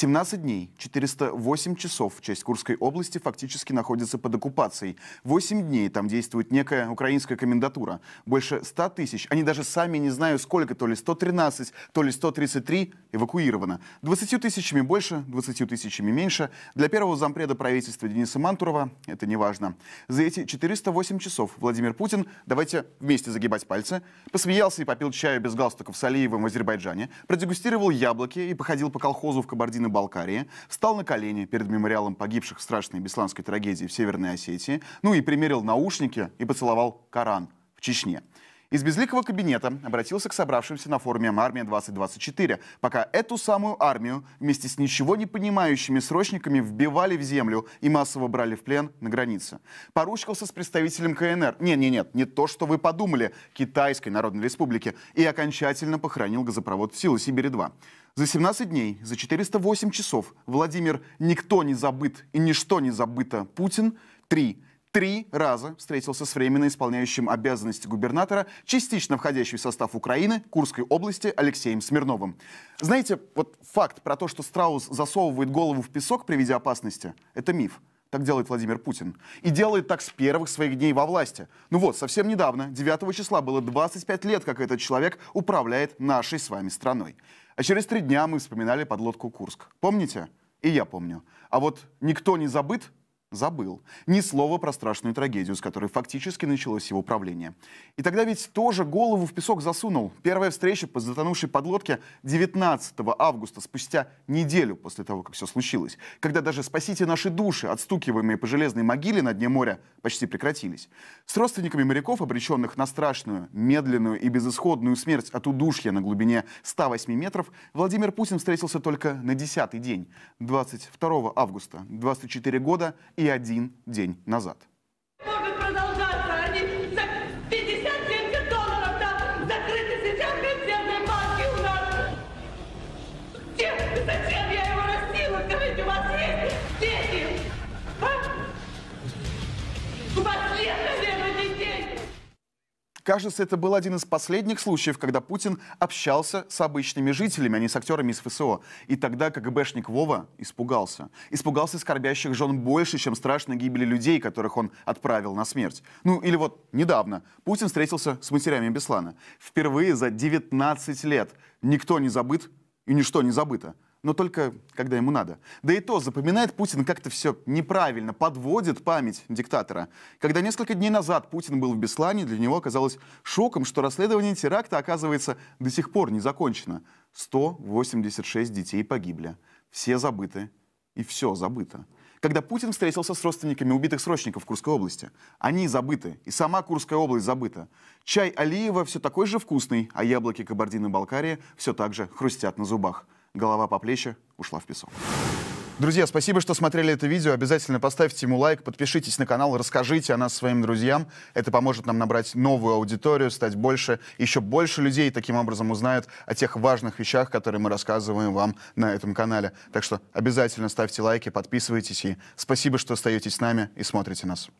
17 дней, 408 часов часть Курской области фактически находится под оккупацией. 8 дней там действует некая украинская комендатура. Больше 100 тысяч, они даже сами не знают сколько, то ли 113, то ли 133 эвакуировано. 20 тысячами больше, 20 тысячами меньше. Для первого зампреда правительства Дениса Мантурова это не важно. За эти 408 часов Владимир Путин, давайте вместе загибать пальцы, посмеялся и попил чаю без галстуков с Алиевым в Азербайджане, продегустировал яблоки и походил по колхозу в Кабардино Республика Балкария, встал на колени перед мемориалом погибших в страшной бесланской трагедии в Северной Осетии, ну и примерил наушники и поцеловал Коран в Чечне. Из безликого кабинета обратился к собравшимся на форуме «Армия-2024», пока эту самую армию вместе с ничего не понимающими срочниками вбивали в землю и массово брали в плен на границе. Поручкался с представителем КНР. Не, не, нет, не то, что вы подумали, Китайской Народной Республики. И окончательно похоронил газопровод «Силы Сибири-2». За 17 дней, за 408 часов Владимир «Никто не забыт и ничто не забыто» Путин 3 три раза встретился с временно исполняющим обязанности губернатора, частично входящий в состав Украины, Курской области, Алексеем Смирновым. Знаете, вот факт про то, что Страус засовывает голову в песок при виде опасности, это миф. Так делает Владимир Путин. И делает так с первых своих дней во власти. Ну вот, совсем недавно, 9 числа, было 25 лет, как этот человек управляет нашей с вами страной. А через три дня мы вспоминали подлодку «Курск». Помните? И я помню. А вот никто не забыт, забыл. Ни слова про страшную трагедию, с которой фактически началось его правление. И тогда ведь тоже голову в песок засунул. Первая встреча по затонувшей подлодке 19 августа, спустя неделю после того, как все случилось, когда даже «Спасите наши души», отстукиваемые по железной могиле на дне моря, почти прекратились. С родственниками моряков, обреченных на страшную, медленную и безысходную смерть от удушья на глубине 108 метров, Владимир Путин встретился только на 10 день, 22 августа, 24 года и один день назад. Кажется, это был один из последних случаев, когда Путин общался с обычными жителями, а не с актерами из ФСО. И тогда КГБшник Вова испугался. Испугался скорбящих жен больше, чем страшной гибели людей, которых он отправил на смерть. Ну или вот недавно Путин встретился с матерями Беслана. Впервые за 19 лет. Никто не забыт и ничто не забыто но только когда ему надо. Да и то, запоминает Путин как-то все неправильно, подводит память диктатора. Когда несколько дней назад Путин был в Беслане, для него оказалось шоком, что расследование теракта, оказывается, до сих пор не закончено. 186 детей погибли, все забыты, и все забыто. Когда Путин встретился с родственниками убитых срочников в Курской области, они забыты, и сама Курская область забыта. Чай Алиева все такой же вкусный, а яблоки Кабардино-Балкарии все так же хрустят на зубах – голова по плечи ушла в песок. Друзья, спасибо, что смотрели это видео. Обязательно поставьте ему лайк, подпишитесь на канал, расскажите о нас своим друзьям. Это поможет нам набрать новую аудиторию, стать больше, еще больше людей таким образом узнают о тех важных вещах, которые мы рассказываем вам на этом канале. Так что обязательно ставьте лайки, подписывайтесь и спасибо, что остаетесь с нами и смотрите нас.